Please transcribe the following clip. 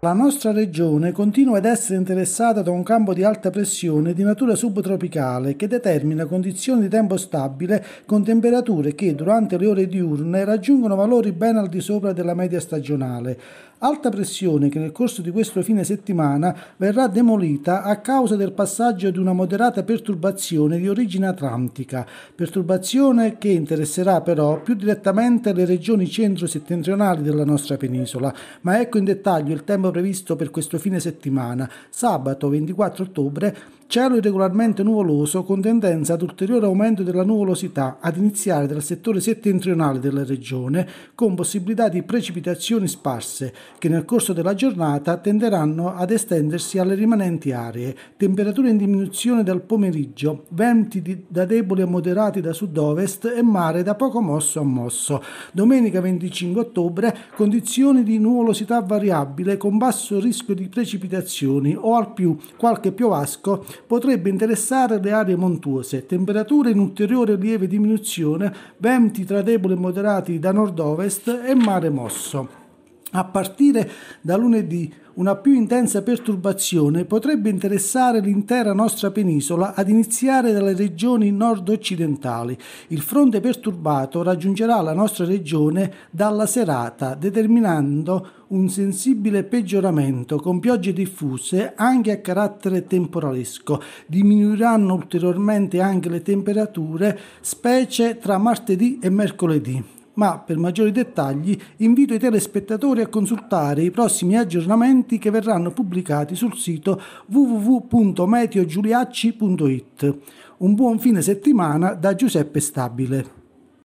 La nostra regione continua ad essere interessata da un campo di alta pressione di natura subtropicale che determina condizioni di tempo stabile con temperature che durante le ore diurne raggiungono valori ben al di sopra della media stagionale. Alta pressione che nel corso di questo fine settimana verrà demolita a causa del passaggio di una moderata perturbazione di origine atlantica, perturbazione che interesserà però più direttamente le regioni centro-settentrionali della nostra penisola. Ma ecco in dettaglio il tema previsto per questo fine settimana, sabato 24 ottobre Cielo irregolarmente nuvoloso con tendenza ad ulteriore aumento della nuvolosità ad iniziare dal settore settentrionale della regione con possibilità di precipitazioni sparse che nel corso della giornata tenderanno ad estendersi alle rimanenti aree. Temperature in diminuzione dal pomeriggio, venti di, da deboli a moderati da sud-ovest e mare da poco mosso a mosso. Domenica 25 ottobre condizioni di nuvolosità variabile con basso rischio di precipitazioni o al più qualche piovasco potrebbe interessare le aree montuose, temperature in ulteriore lieve diminuzione, venti tra deboli e moderati da nord-ovest e mare mosso. A partire da lunedì una più intensa perturbazione potrebbe interessare l'intera nostra penisola ad iniziare dalle regioni nord-occidentali. Il fronte perturbato raggiungerà la nostra regione dalla serata, determinando un sensibile peggioramento con piogge diffuse anche a carattere temporalesco. Diminuiranno ulteriormente anche le temperature, specie tra martedì e mercoledì ma per maggiori dettagli invito i telespettatori a consultare i prossimi aggiornamenti che verranno pubblicati sul sito www.meteogiuliacci.it. Un buon fine settimana da Giuseppe Stabile.